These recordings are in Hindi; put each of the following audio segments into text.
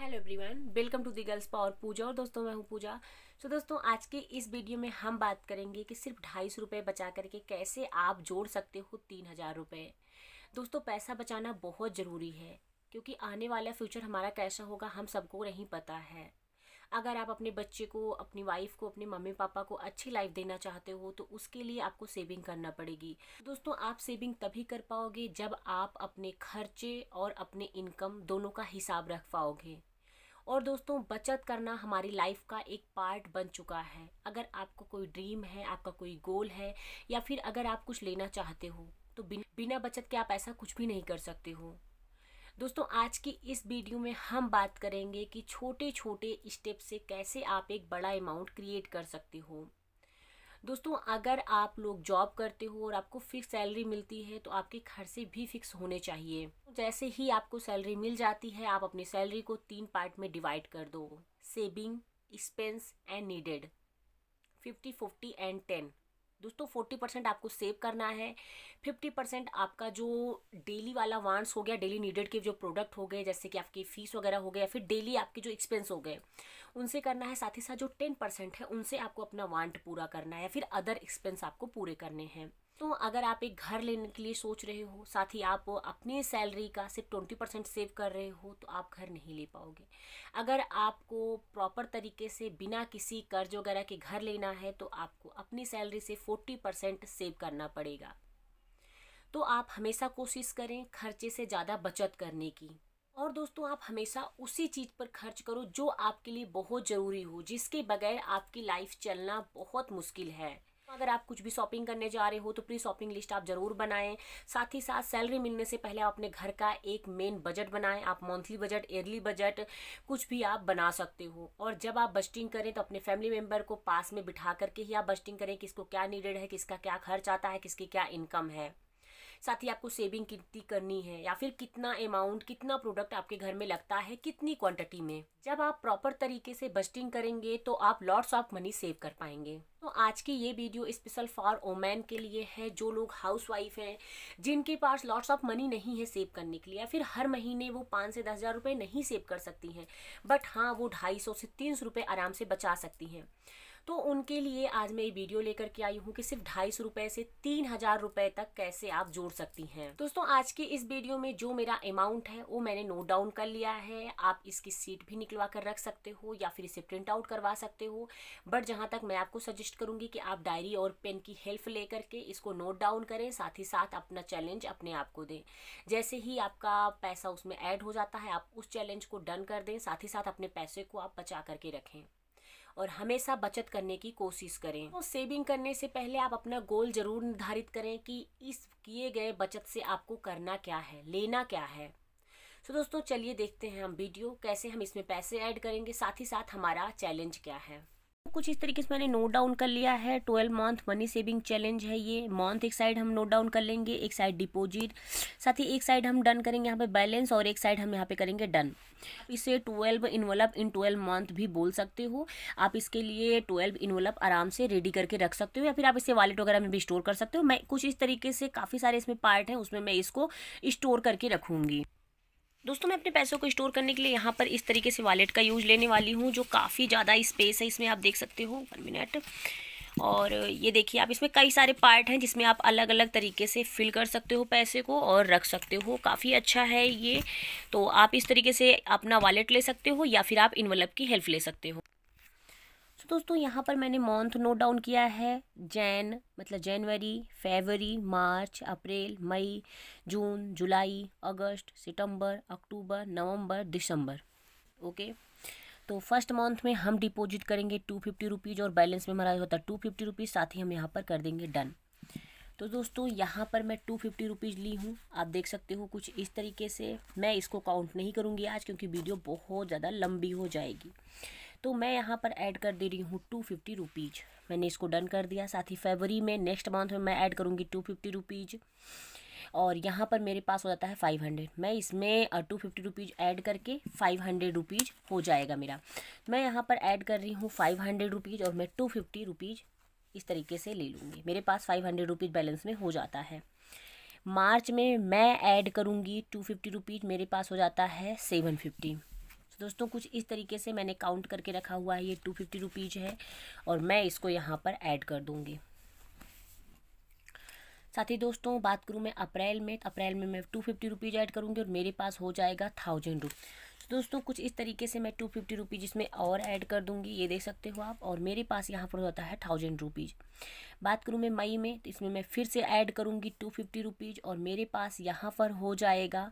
hello everyone welcome to the girls power Pooja और दोस्तों मैं हूँ पूजा सो so, दोस्तों आज के इस वीडियो में हम बात करेंगे कि सिर्फ ढाई सौ रुपये बचा करके कैसे आप जोड़ सकते हो तीन हज़ार रुपये दोस्तों पैसा बचाना बहुत ज़रूरी है क्योंकि आने वाला फ्यूचर हमारा कैसा होगा हम सबको नहीं पता है अगर आप अपने बच्चे को अपनी वाइफ को अपने मम्मी पापा को अच्छी लाइफ देना चाहते हो तो उसके लिए आपको सेविंग करना पड़ेगी दोस्तों आप सेविंग तभी कर पाओगे जब आप अपने खर्चे और अपने इनकम दोनों का हिसाब रख पाओगे और दोस्तों बचत करना हमारी लाइफ का एक पार्ट बन चुका है अगर आपको कोई ड्रीम है आपका कोई गोल है या फिर अगर आप कुछ लेना चाहते हो तो बिन, बिना बचत के आप ऐसा कुछ भी नहीं कर सकते हो दोस्तों आज की इस वीडियो में हम बात करेंगे कि छोटे छोटे स्टेप से कैसे आप एक बड़ा अमाउंट क्रिएट कर सकते हो दोस्तों अगर आप लोग जॉब करते हो और आपको फिक्स सैलरी मिलती है तो आपके खर्चे भी फिक्स होने चाहिए जैसे ही आपको सैलरी मिल जाती है आप अपनी सैलरी को तीन पार्ट में डिवाइड कर दो saving expense and needed fifty fifty and ten दोस्तों फोर्टी परसेंट आपको सेव करना है फिफ्टी परसेंट आपका जो डेली वाला वांट्स हो गया डेली नीडेड के जो प्रोडक्ट हो गए जैसे कि आपकी फ़ीस वगैरह हो गया फिर डेली आपके जो एक्सपेंस हो गए उनसे करना है साथ ही साथ जो टेन परसेंट है उनसे आपको अपना वांट पूरा करना है फिर अदर एक्सपेंस आपको पूरे करने हैं दोस्तों अगर आप एक घर लेने के लिए सोच रहे हो साथ ही आप अपनी सैलरी का सिर्फ ट्वेंटी परसेंट सेव कर रहे हो तो आप घर नहीं ले पाओगे अगर आपको प्रॉपर तरीके से बिना किसी कर्ज वगैरह के घर लेना है तो आपको अपनी सैलरी से फोर्टी परसेंट सेव करना पड़ेगा तो आप हमेशा कोशिश करें खर्चे से ज़्यादा बचत करने की और दोस्तों आप हमेशा उसी चीज़ पर खर्च करो जो आपके लिए बहुत ज़रूरी हो जिसके बगैर आपकी लाइफ चलना बहुत मुश्किल है अगर आप कुछ भी शॉपिंग करने जा रहे हो तो प्री शॉपिंग लिस्ट आप जरूर बनाएं साथ ही साथ सैलरी मिलने से पहले आप अपने घर का एक मेन बजट बनाएं आप मंथली बजट ईयरली बजट कुछ भी आप बना सकते हो और जब आप बजटिंग करें तो अपने फैमिली मेम्बर को पास में बिठा करके ही आप बजटिंग करें किसको क्या नीडेड है किसका क्या खर्च आता है किसकी क्या इनकम है साथ ही आपको सेविंग कितनी करनी है या फिर कितना अमाउंट कितना प्रोडक्ट आपके घर में लगता है कितनी क्वांटिटी में जब आप प्रॉपर तरीके से बजटिंग करेंगे तो आप लॉट्स ऑफ मनी सेव कर पाएंगे तो आज की ये वीडियो स्पेशल फॉर ओमैन के लिए है जो लोग हाउसवाइफ हैं जिनके पास लॉट्स ऑफ मनी नहीं है सेव करने के लिए या फिर हर महीने वो पाँच से दस हज़ार रुपये नहीं सेव कर सकती हैं बट हाँ वो ढाई सौ से तीन सौ रुपये आराम से बचा सकती हैं तो उनके लिए आज मैं ये वीडियो लेकर के आई हूँ कि सिर्फ ढाई सौ रुपए से तीन हजार रुपए तक कैसे आप जोड़ सकती हैं दोस्तों आज की इस वीडियो में जो मेरा अमाउंट है वो मैंने नोट डाउन कर लिया है आप इसकी सीट भी निकलवा कर रख सकते हो या फिर इसे प्रिंट आउट करवा सकते हो बट जहाँ तक मैं आपको सजेस्ट करूँगी कि आप डायरी और पेन की हेल्प ले के इसको नोट डाउन करें साथ ही साथ अपना चैलेंज अपने आप को दें जैसे ही आपका पैसा उसमें ऐड हो जाता है आप उस चैलेंज को डन कर दें साथ ही साथ अपने पैसे को आप बचा करके रखें और हमेशा बचत करने की कोशिश करें तो सेविंग करने से पहले आप अपना गोल जरूर निर्धारित करें कि इस किए गए बचत से आपको करना क्या है लेना क्या है सो दोस्तों चलिए देखते हैं हम वीडियो कैसे हम इसमें पैसे ऐड करेंगे साथ ही साथ हमारा चैलेंज क्या है कुछ इस तरीके से मैंने नोट डाउन कर लिया है twelve month money saving challenge है ये मंथ एक साइड हम नोट डाउन कर लेंगे एक साइड डिपॉजिट साथ ही एक साइड हम डन करेंगे यहाँ पे बैलेंस और एक साइड हम यहाँ पे करेंगे डन इसे twelve envelope in twelve month भी बोल सकते हो आप इसके लिए ट्वेल्व इन्वेल्प आराम से रेडी करके रख सकते हो या फिर आप इसे वॉलेट वगैरह में भी स्टोर कर सकते हो मैं कुछ इस तरीके से काफ़ी सारे इसमें पार्ट हैं उसमें मैं इसको स्टोर करके रखूँगी दोस्तों मैं अपने पैसों को स्टोर करने के लिए यहाँ पर इस तरीके से वॉलेट का यूज लेने वाली हूँ जो काफ़ी ज़्यादा स्पेस है इसमें आप देख सकते हो वन मिनट और ये देखिए आप इसमें कई सारे पार्ट हैं जिसमें आप अलग अलग तरीके से फिल कर सकते हो पैसे को और रख सकते हो काफ़ी अच्छा है ये तो आप इस तरीके से अपना वॉलेट ले सकते हो या फिर आप इनवलब की हेल्प ले सकते हो दोस्तों यहाँ पर मैंने मंथ नोट डाउन किया है जैन मतलब जनवरी फरवरी मार्च अप्रैल मई जून जुलाई अगस्त सितंबर अक्टूबर नवंबर दिसंबर ओके तो फर्स्ट मंथ में हम डिपॉजिट करेंगे टू फिफ्टी रुपीज़ और बैलेंस में हमारा होता है टू फिफ्टी रुपीज़ साथ ही हम यहाँ पर कर देंगे डन तो दोस्तों यहाँ पर मैं टू फिफ्टी रुपीज़ ली हूँ आप देख सकते हो कुछ इस तरीके से मैं इसको काउंट नहीं करूँगी आज क्योंकि वीडियो बहुत ज़्यादा लंबी हो जाएगी तो मैं यहाँ पर ऐड कर दे रही हूँ टू फिफ्टी रुपीज़ मैंने इसको डन कर दिया साथ ही फेबरी में नेक्स्ट मंथ में मैं ऐड करूँगी टू फिफ्टी रुपीज़ और यहाँ पर मेरे पास हो जाता है फाइव हंड्रेड मैं इसमें टू फिफ्टी रुपीज़ ऐड करके फाइव हंड्रेड रुपीज़ हो जाएगा मेरा मैं यहाँ पर ऐड कर रही हूँ फाइव हंड्रेड रुपीज़ और मैं टू फिफ्टी रुपीज़ इस तरीके से ले लूँगी मेरे पास फाइव हंड्रेड रुपीज़ बैलेंस में हो जाता है मार्च में मैं ऐड करूँगी टू फिफ्टी रुपीज़ मेरे पास हो जाता है सेवन फिफ्टी दोस्तों कुछ इस तरीके से मैंने काउंट करके रखा हुआ है ये टू फिफ्टी रुपीज़ है और मैं इसको यहाँ पर ऐड कर दूंगी साथ ही दोस्तों बात करूँ मैं अप्रैल में तो अप्रैल में मैं टू फिफ्टी रुपीज़ ऐड करूँगी और मेरे पास हो जाएगा थाउजेंड रुपीज़ दोस्तों कुछ इस तरीके से मैं टू फिफ्टी रुपीज़ इसमें और ऐड कर दूंगी ये देख सकते हो आप और मेरे पास यहाँ पर होता है थाउजेंड रुपीज़ बात करूँ मैं मई में तो इसमें मैं फिर से ऐड करूँगी टू फिफ्टी रुपीज़ और मेरे पास यहाँ पर हो जाएगा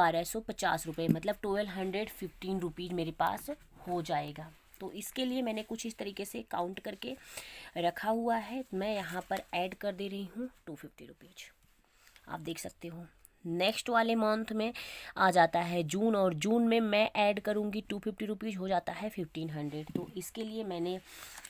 बारह सौ पचास रुपये मतलब ट्वेल्व हंड्रेड फिफ्टीन रुपीज़ मेरे पास हो जाएगा तो इसके लिए मैंने कुछ इस तरीके से काउंट करके रखा हुआ है तो मैं यहाँ पर ऐड कर दे रही हूँ टू फिफ्टी रुपीज़ आप देख सकते हो नेक्स्ट वाले मंथ में आ जाता है जून और जून में मैं ऐड करूँगी टू फिफ्टी रुपीज़ हो जाता है फिफ्टीन हंड्रेड तो इसके लिए मैंने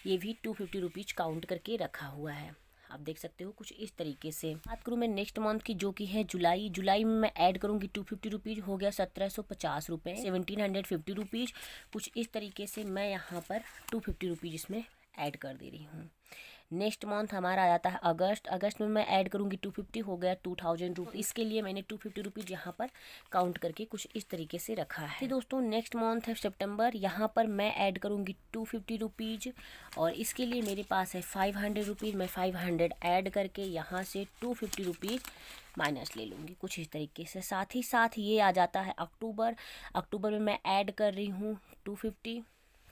ये भी टू फिफ्टी रुपीज़ काउंट करके रखा हुआ है आप देख सकते हो कुछ इस तरीके से बात करूँ मैं नेक्स्ट मंथ की जो कि है जुलाई जुलाई में मैं ऐड करूँगी टू फिफ्टी रुपीज़ हो गया सत्रह सौ पचास रुपये सेवनटीन हंड्रेड फिफ्टी रुपीज़ कुछ इस तरीके से मैं यहाँ पर टू फिफ्टी रुपीज़ इसमें ऐड कर दे रही हूँ नेक्स्ट मंथ हमारा आ जाता है अगस्त अगस्त में मैं ऐड करूँगी टू फिफ्टी हो गया टू थाउजेंड रुपी इसके लिए मैंने टू फिफ्टी रुपीज़ यहाँ पर काउंट करके कुछ इस तरीके से रखा है तो दोस्तों नेक्स्ट मंथ है सितंबर यहाँ पर मैं ऐड करूँगी टू फिफ्टी रुपीज़ और इसके लिए मेरे पास है फाइव हंड्रेड रुपीज़ मैं फाइव हंड्रेड ऐड करके यहाँ से टू फिफ्टी रुपीज़ माइनस ले लूँगी कुछ इस तरीके से साथ ही साथ ये आ जाता है अक्टूबर अक्टूबर में मैं ऐड कर रही हूँ टू फिफ्टी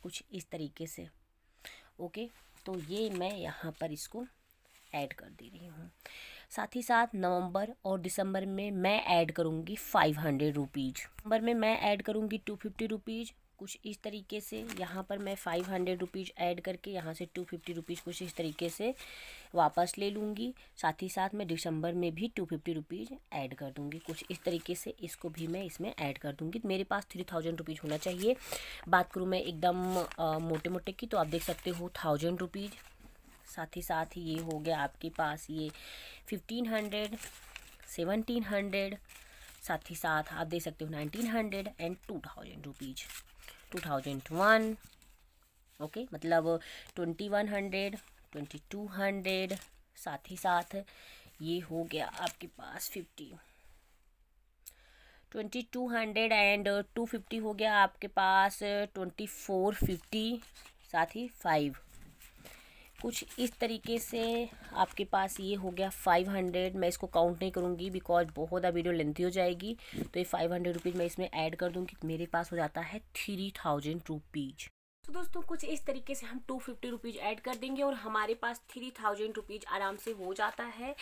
कुछ इस तरीके से ओके तो ये मैं यहाँ पर इसको ऐड कर दे रही हूँ साथ ही साथ नवंबर और दिसंबर में मैं ऐड करूँगी फाइव हंड्रेड रुपीज़ नवंबर में मैं ऐड करूँगी टू फिफ्टी रुपीज़ कुछ इस तरीके से यहाँ पर मैं फ़ाइव हंड्रेड रुपीज़ ऐड करके यहाँ से टू फिफ्टी रुपीज़ कुछ इस तरीके से वापस ले लूँगी साथ ही साथ मैं दिसंबर में भी टू फिफ्टी रुपीज़ ऐड कर दूँगी कुछ इस तरीके से इसको भी मैं इसमें ऐड कर दूँगी मेरे पास थ्री थाउजेंड रुपीज़ होना चाहिए बात करूँ मैं एकदम मोटे मोटे की तो आप देख सकते हो थाउजेंड रुपीज़ साथ ही साथ ही ये हो गया आपके पास ये फिफ्टीन हंड्रेड सेवनटीन हंड्रेड साथ ही साथ आप देख सकते हो nineteen hundred and two thousand rupees two thousand one okay मतलब twenty one hundred twenty two hundred साथ ही साथ ये हो गया आपके पास fifty twenty two hundred and two fifty हो गया आपके पास ट्वेंटी फोर फिफ्टी साथ ही फाइव कुछ इस तरीके से आपके पास ये हो गया फाइव हंड्रेड मैं इसको काउंट नहीं करूँगी बिकॉज बहुत ज़्यादा वीडियो लेंथी हो जाएगी तो ये फाइव हंड्रेड रुपीज़ मैं इसमें ऐड कर दूँगी मेरे पास हो जाता है थ्री थाउजेंड रुपीज़ तो दोस्तों कुछ इस तरीके से हम टू फिफ्टी रुपीज़ ऐड कर देंगे और हमारे पास थ्री थाउजेंड रुपीज़ आराम से हो जाता है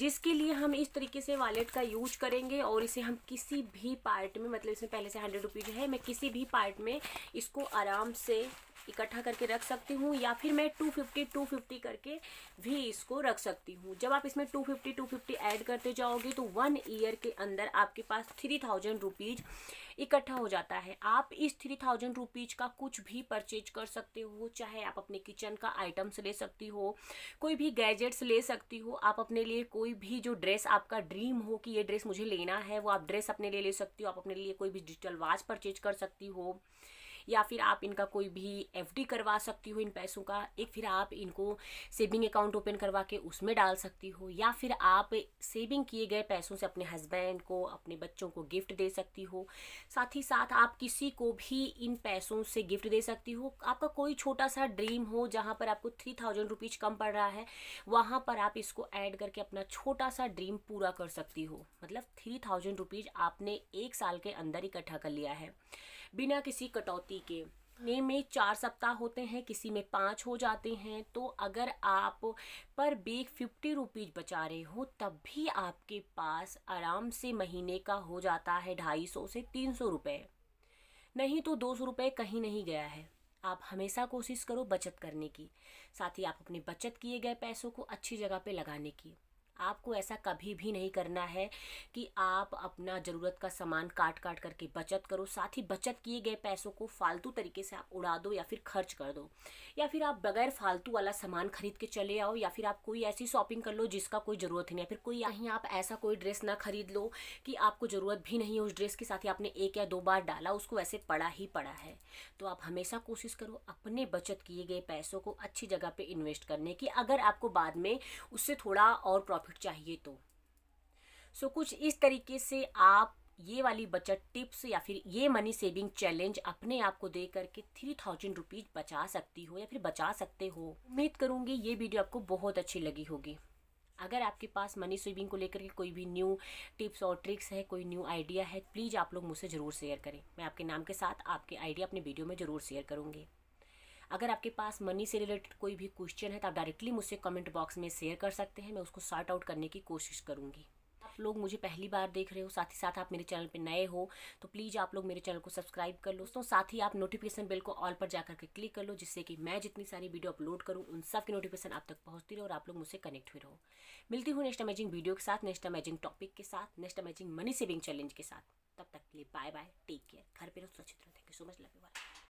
जिसके लिए हम इस तरीके से वॉलेट का यूज करेंगे और इसे हम किसी भी पार्ट में मतलब इसमें पहले से हंड्रेड रुपीज़ है मैं किसी भी पार्ट में इसको आराम से इकट्ठा करके रख सकती हूँ या फिर मैं 250 250 करके भी इसको रख सकती हूँ जब आप इसमें 250 250 ऐड करते जाओगे तो वन ईयर के अंदर आपके पास थ्री थाउजेंड रुपीज़ इकट्ठा हो जाता है आप इस थ्री थाउजेंड रुपीज़ का कुछ भी परचेज कर सकते हो चाहे आप अपने किचन का आइटम्स ले सकती हो कोई भी गैजेट्स ले सकती हो आप अपने लिए कोई भी जो ड्रेस आपका ड्रीम हो कि ये ड्रेस मुझे लेना है वो आप ड्रेस अपने लिए ले सकती हो आप अपने लिए कोई भी डिजिटल वाच परचेज कर सकती हो या फिर आप इनका कोई भी एफ करवा सकती हो इन पैसों का एक फिर आप इनको सेविंग अकाउंट ओपन करवा के उसमें डाल सकती हो या फिर आप सेविंग किए गए पैसों से अपने हस्बैंड को अपने बच्चों को गिफ्ट दे सकती हो साथ ही साथ आप किसी को भी इन पैसों से गिफ्ट दे सकती हो आपका कोई छोटा सा ड्रीम हो जहाँ पर आपको थ्री थाउजेंड रुपीज़ कम पड़ रहा है वहाँ पर आप इसको ऐड करके अपना छोटा सा ड्रीम पूरा कर सकती हो मतलब थ्री थाउजेंड रुपीज़ आपने एक साल के अंदर इकट्ठा कर लिया है बिना किसी कटौती के ने में चार सप्ताह होते हैं किसी में पाँच हो जाते हैं तो अगर आप पर बेग फिफ्टी रुपीज़ बचा रहे हो तब भी आपके पास आराम से महीने का हो जाता है ढाई सौ से तीन सौ रुपये नहीं तो दो सौ रुपये कहीं नहीं गया है आप हमेशा कोशिश करो बचत करने की साथ ही आप अपने बचत किए गए पैसों को अच्छी जगह पे लगाने की आपको ऐसा कभी भी नहीं करना है कि आप अपना ज़रूरत का सामान काट काट करके बचत करो साथ ही बचत किए गए पैसों को फालतू तरीके से आप उड़ा दो या फिर खर्च कर दो या फिर आप बगैर फालतू वाला सामान खरीद के चले आओ या फिर आप कोई ऐसी शॉपिंग कर लो जिसका कोई ज़रूरत ही नहीं या फिर कोई यहीं आप ऐसा कोई ड्रेस ना खरीद लो कि आपको ज़रूरत भी नहीं है उस ड्रेस के साथ ही आपने एक या दो बार डाला उसको वैसे पड़ा ही पड़ा है तो आप हमेशा कोशिश करो अपने बचत किए गए पैसों को अच्छी जगह पर इन्वेस्ट करने की अगर आपको बाद में उससे थोड़ा और प्रॉफिट चाहिए तो सो so, कुछ इस तरीके से आप ये वाली बचत टिप्स या फिर ये मनी सेविंग चैलेंज अपने आप को दे करके थ्री थाउजेंड रुपीज़ बचा सकती हो या फिर बचा सकते हो उम्मीद करूँगी ये वीडियो आपको बहुत अच्छी लगी होगी अगर आपके पास मनी सेविंग को लेकर के कोई भी न्यू टिप्स और ट्रिक्स है कोई न्यू आइडिया है प्लीज़ आप लोग मुझसे ज़रूर शेयर करें मैं आपके नाम के साथ आपके आइडिया अपने वीडियो में ज़रूर शेयर करूँगी अगर आपके पास मनी से रिलेटेड कोई भी क्वेश्चन है तो आप डायरेक्टली मुझसे कमेंट बॉक्स में शेयर कर सकते हैं मैं उसको सॉर्ट आउट करने की कोशिश करूँगी आप लोग मुझे पहली बार देख रहे हो साथ ही साथ आप मेरे चैनल पर नए हो तो प्लीज़ आप लोग मेरे चैनल को सब्सक्राइब कर लो दोस्तों साथ ही आप नोटिफिकेशन बेल को ऑल पर जाकर के क्लिक कर लो जिससे कि मैं जितनी सारी वीडियो अपलोड करूँ उन सब की नोटिफिकेशन आप तक पहुँचती रहो और आप लोग मुझसे कनेक्ट हुए रहो मिलती हूँ नेक्स्ट अमेजिंग वीडियो के साथ नेक्स्ट अमेजिंग टॉपिक के साथ next amazing money saving challenge के साथ तब तक के लिए बाय बाय टेक केयर घर पर रहो सुरक्षित रहो thank you so much love you